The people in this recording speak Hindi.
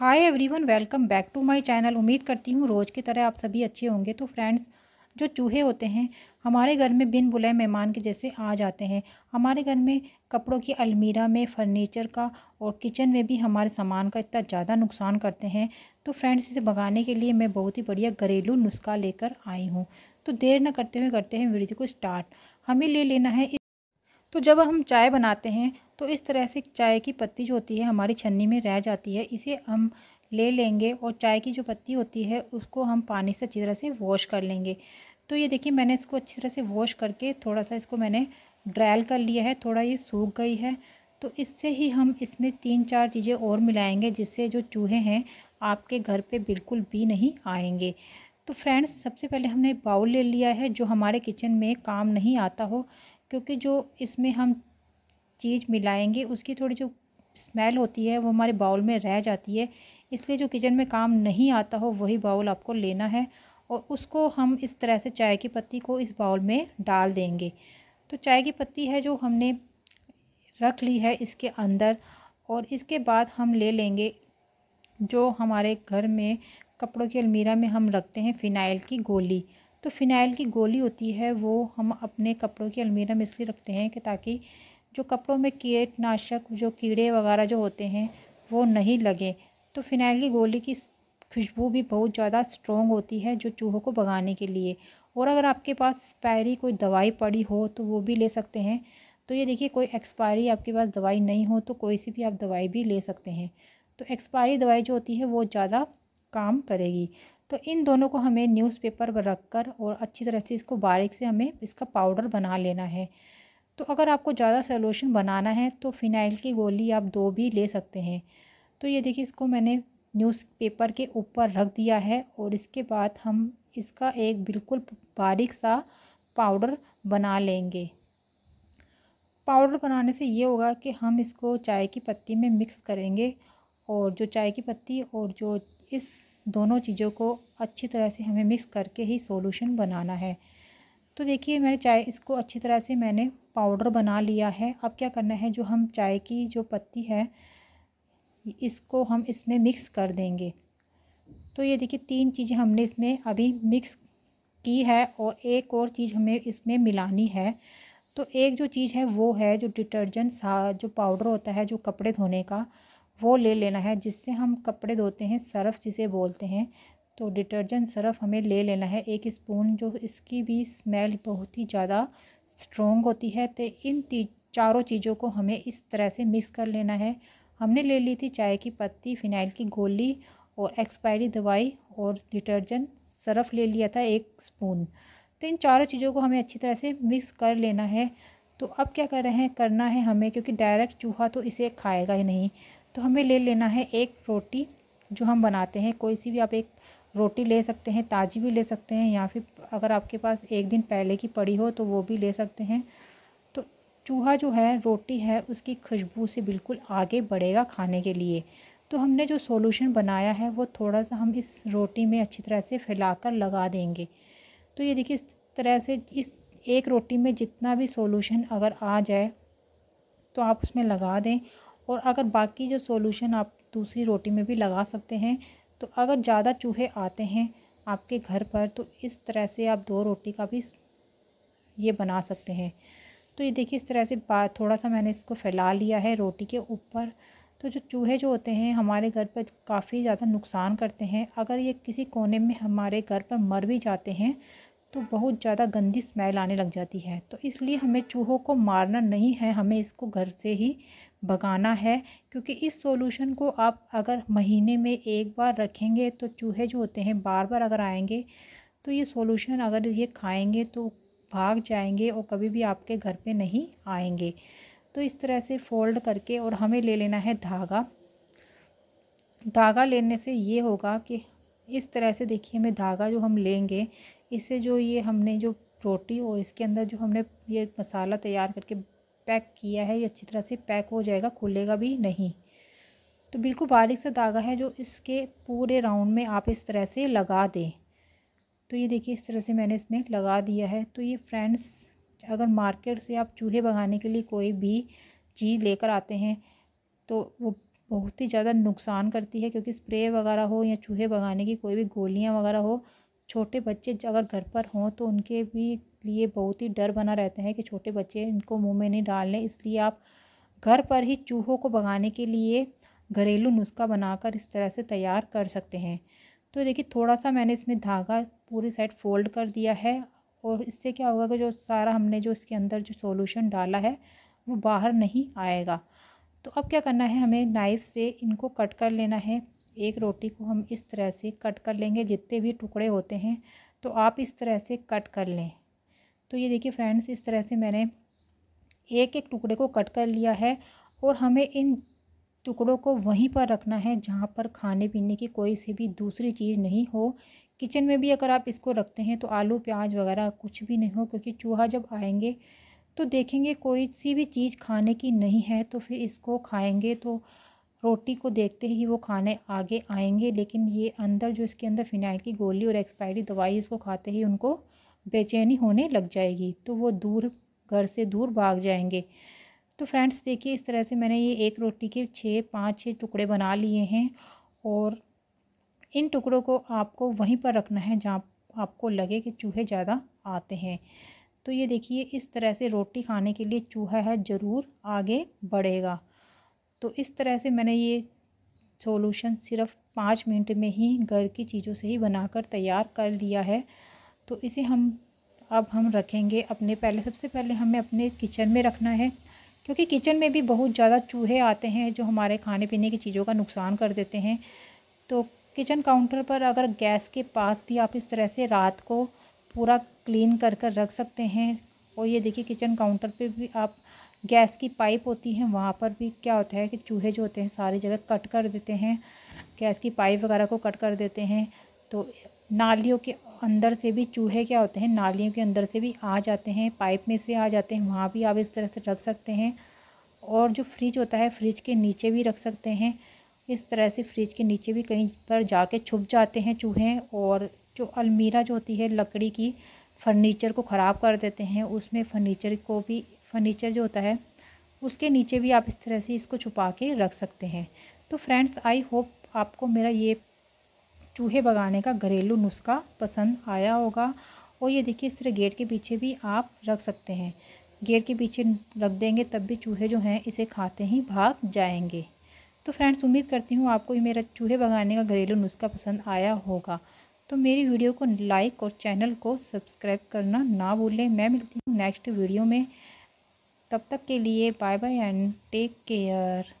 hi everyone welcome back to my channel उम्मीद करती हूँ रोज़ की तरह आप सभी अच्छे होंगे तो फ्रेंड्स जो चूहे होते हैं हमारे घर में बिन बुलाए मेहमान के जैसे आ जाते हैं हमारे घर में कपड़ों की अलमीरा में फर्नीचर का और किचन में भी हमारे सामान का इतना ज़्यादा नुकसान करते हैं तो फ्रेंड्स इसे भगाने के लिए मैं बहुत ही बढ़िया घरेलू नुस्खा लेकर आई हूँ तो देर न करते हुए करते हैं वीडियो को स्टार्ट हमें ले लेना है तो जब हम चाय बनाते हैं तो इस तरह से चाय की पत्ती जो होती है हमारी छन्नी में रह जाती है इसे हम ले लेंगे और चाय की जो पत्ती होती है उसको हम पानी से अच्छी तरह से वॉश कर लेंगे तो ये देखिए मैंने इसको अच्छी तरह से वॉश करके थोड़ा सा इसको मैंने ड्रायल कर लिया है थोड़ा ये सूख गई है तो इससे ही हम इसमें तीन चार चीज़ें और मिलाएंगे जिससे जो चूहे हैं आपके घर पे बिल्कुल भी नहीं आएंगे तो फ्रेंड्स सबसे पहले हमने बाउल ले लिया है जो हमारे किचन में काम नहीं आता हो क्योंकि जो इसमें हम चीज़ मिलाएंगे उसकी थोड़ी जो स्मेल होती है वो हमारे बाउल में रह जाती है इसलिए जो किचन में काम नहीं आता हो वही बाउल आपको लेना है और उसको हम इस तरह से चाय की पत्ती को इस बाउल में डाल देंगे तो चाय की पत्ती है जो हमने रख ली है इसके अंदर और इसके बाद हम ले लेंगे जो हमारे घर में कपड़ों की अलमीरा में हम रखते हैं फ़िनाइल की गोली तो फ़िनाइल की गोली होती है वो हम अपने कपड़ों की अलमीरा में इसलिए रखते हैं कि ताकि जो कपड़ों में कीटनाशक जो कीड़े वगैरह जो होते हैं वो नहीं लगे तो फ़िनाइल की गोली की खुशबू भी बहुत ज़्यादा स्ट्रॉन्ग होती है जो चूहों को भगाने के लिए और अगर आपके पास एक्सपायरी कोई दवाई पड़ी हो तो वो भी ले सकते हैं तो ये देखिए कोई एक्सपायरी आपके पास दवाई नहीं हो तो कोई सी भी आप दवाई भी ले सकते हैं तो एक्सपायरी दवाई जो होती है वो ज़्यादा काम करेगी तो इन दोनों को हमें न्यूज़पेपर पर रख कर और अच्छी तरह से इसको बारीक से हमें इसका पाउडर बना लेना है तो अगर आपको ज़्यादा सोलूशन बनाना है तो फ़िनाइल की गोली आप दो भी ले सकते हैं तो ये देखिए इसको मैंने न्यूज़पेपर के ऊपर रख दिया है और इसके बाद हम इसका एक बिल्कुल बारीक सा पाउडर बना लेंगे पाउडर बनाने से ये होगा कि हम इसको चाय की पत्ती में मिक्स करेंगे और जो चाय की पत्ती और जो इस दोनों चीज़ों को अच्छी तरह से हमें मिक्स करके ही सॉल्यूशन बनाना है तो देखिए मैंने चाय इसको अच्छी तरह से मैंने पाउडर बना लिया है अब क्या करना है जो हम चाय की जो पत्ती है इसको हम इसमें मिक्स कर देंगे तो ये देखिए तीन चीज़ें हमने इसमें अभी मिक्स की है और एक और चीज़ हमें इसमें मिलानी है तो एक जो चीज़ है वो है जो डिटर्जेंट सा जो पाउडर होता है जो कपड़े धोने का वो ले लेना है जिससे हम कपड़े धोते हैं सर्फ़ जिसे बोलते हैं तो डिटर्जेंट सर्फ़ हमें ले लेना है एक स्पून जो इसकी भी स्मेल बहुत ही ज़्यादा स्ट्रोंग होती है तो इन चारों चीज़ों को हमें इस तरह से मिक्स कर लेना है हमने ले ली थी चाय की पत्ती फिनाइल की गोली और एक्सपायरी दवाई और डिटर्जेंट सर्फ ले लिया था एक स्पून तो इन चारों चीज़ों को हमें अच्छी तरह से मिक्स कर लेना है तो अब क्या कर रहे हैं करना है हमें क्योंकि डायरेक्ट चूहा तो इसे खाएगा ही नहीं तो हमें ले लेना है एक रोटी जो हम बनाते हैं कोई सी भी आप एक रोटी ले सकते हैं ताज़ी भी ले सकते हैं या फिर अगर आपके पास एक दिन पहले की पड़ी हो तो वो भी ले सकते हैं तो चूहा जो है रोटी है उसकी खुशबू से बिल्कुल आगे बढ़ेगा खाने के लिए तो हमने जो सॉल्यूशन बनाया है वो थोड़ा सा हम इस रोटी में अच्छी तरह से फैलाकर लगा देंगे तो ये देखिए इस तरह से इस एक रोटी में जितना भी सॉल्यूशन अगर आ जाए तो आप उसमें लगा दें और अगर बाकी जो सॉल्यूशन आप दूसरी रोटी में भी लगा सकते हैं तो अगर ज़्यादा चूहे आते हैं आपके घर पर तो इस तरह से आप दो रोटी का भी ये बना सकते हैं तो ये देखिए इस तरह से थोड़ा सा मैंने इसको फैला लिया है रोटी के ऊपर तो जो चूहे जो होते हैं हमारे घर पर काफ़ी ज़्यादा नुकसान करते हैं अगर ये किसी कोने में हमारे घर पर मर भी जाते हैं तो बहुत ज़्यादा गंदी स्मेल आने लग जाती है तो इसलिए हमें चूहों को मारना नहीं है हमें इसको घर से ही भगाना है क्योंकि इस सॉल्यूशन को आप अगर महीने में एक बार रखेंगे तो चूहे जो होते हैं बार बार अगर आएंगे तो ये सॉल्यूशन अगर ये खाएंगे तो भाग जाएंगे और कभी भी आपके घर पे नहीं आएंगे तो इस तरह से फोल्ड करके और हमें ले लेना है धागा धागा लेने से ये होगा कि इस तरह से देखिए हमें धागा जो हम लेंगे इससे जो ये हमने जो रोटी और इसके अंदर जो हमने ये मसाला तैयार करके पैक किया है ये अच्छी तरह से पैक हो जाएगा खुलेगा भी नहीं तो बिल्कुल बारीक सा धागा है जो इसके पूरे राउंड में आप इस तरह से लगा दें तो ये देखिए इस तरह से मैंने इसमें लगा दिया है तो ये फ्रेंड्स अगर मार्केट से आप चूहे भगाने के लिए कोई भी चीज़ लेकर आते हैं तो वो बहुत ही ज़्यादा नुकसान करती है क्योंकि स्प्रे वगैरह हो या चूहे भगाने की कोई भी गोलियाँ वगैरह हो छोटे बच्चे अगर घर पर हों तो उनके भी इसलिए बहुत ही डर बना रहता है कि छोटे बच्चे इनको मुंह में नहीं डाल लें इसलिए आप घर पर ही चूहों को भगाने के लिए घरेलू नुस्खा बनाकर इस तरह से तैयार कर सकते हैं तो देखिए थोड़ा सा मैंने इसमें धागा पूरी साइड फोल्ड कर दिया है और इससे क्या होगा कि जो सारा हमने जो इसके अंदर जो सोल्यूशन डाला है वो बाहर नहीं आएगा तो अब क्या करना है हमें नाइफ़ से इनको कट कर लेना है एक रोटी को हम इस तरह से कट कर लेंगे जितने भी टुकड़े होते हैं तो आप इस तरह से कट कर लें तो ये देखिए फ्रेंड्स इस तरह से मैंने एक एक टुकड़े को कट कर लिया है और हमें इन टुकड़ों को वहीं पर रखना है जहाँ पर खाने पीने की कोई सी भी दूसरी चीज़ नहीं हो किचन में भी अगर आप इसको रखते हैं तो आलू प्याज वगैरह कुछ भी नहीं हो क्योंकि चूहा जब आएंगे तो देखेंगे कोई सी भी चीज़ खाने की नहीं है तो फिर इसको खाएंगे तो रोटी को देखते ही वो खाने आगे आएंगे लेकिन ये अंदर जो इसके अंदर फिनाइल की गोली और एक्सपायरी दवाई इसको खाते ही उनको बेचैनी होने लग जाएगी तो वो दूर घर से दूर भाग जाएंगे तो फ्रेंड्स देखिए इस तरह से मैंने ये एक रोटी के छः पाँच छः टुकड़े बना लिए हैं और इन टुकड़ों को आपको वहीं पर रखना है जहाँ आपको लगे कि चूहे ज़्यादा आते हैं तो ये देखिए इस तरह से रोटी खाने के लिए चूहा है ज़रूर आगे बढ़ेगा तो इस तरह से मैंने ये सॉल्यूशन सिर्फ पाँच मिनट में ही घर की चीज़ों से ही बनाकर तैयार कर लिया है तो इसे हम अब हम रखेंगे अपने पहले सबसे पहले हमें अपने किचन में रखना है क्योंकि किचन में भी बहुत ज़्यादा चूहे आते हैं जो हमारे खाने पीने की चीज़ों का नुकसान कर देते हैं तो किचन काउंटर पर अगर गैस के पास भी आप इस तरह से रात को पूरा क्लीन कर कर रख सकते हैं और ये देखिए किचन काउंटर पे भी आप गैस की पाइप होती है वहाँ पर भी क्या होता है कि चूहे जो होते हैं सारी जगह कट कर देते हैं गैस की पाइप वगैरह को कट कर देते हैं तो नालियों के अंदर से भी चूहे क्या होते हैं नालियों के अंदर से भी आ जाते हैं पाइप में से आ जाते हैं वहाँ भी आप इस तरह से रख सकते हैं और जो फ्रिज होता है फ्रिज के नीचे भी रख सकते हैं इस तरह से फ्रिज के नीचे भी कहीं पर जाके छुप जाते हैं चूहे और जो अलमीरा जो होती है लकड़ी की फर्नीचर को ख़राब कर देते हैं उसमें फर्नीचर को भी फर्नीचर जो होता है उसके नीचे भी आप इस तरह से इसको छुपा के रख सकते हैं तो फ्रेंड्स आई होप आपको मेरा ये चूहे भगाने का घरेलू नुस्खा पसंद आया होगा और ये देखिए इस तरह गेट के पीछे भी आप रख सकते हैं गेट के पीछे रख देंगे तब भी चूहे जो हैं इसे खाते ही भाग जाएंगे तो फ्रेंड्स उम्मीद करती हूँ आपको ये मेरा चूहे भगाने का घरेलू नुस्खा पसंद आया होगा तो मेरी वीडियो को लाइक और चैनल को सब्सक्राइब करना ना भूलें मैं मिलती हूँ नेक्स्ट वीडियो में तब तक के लिए bye bye and take care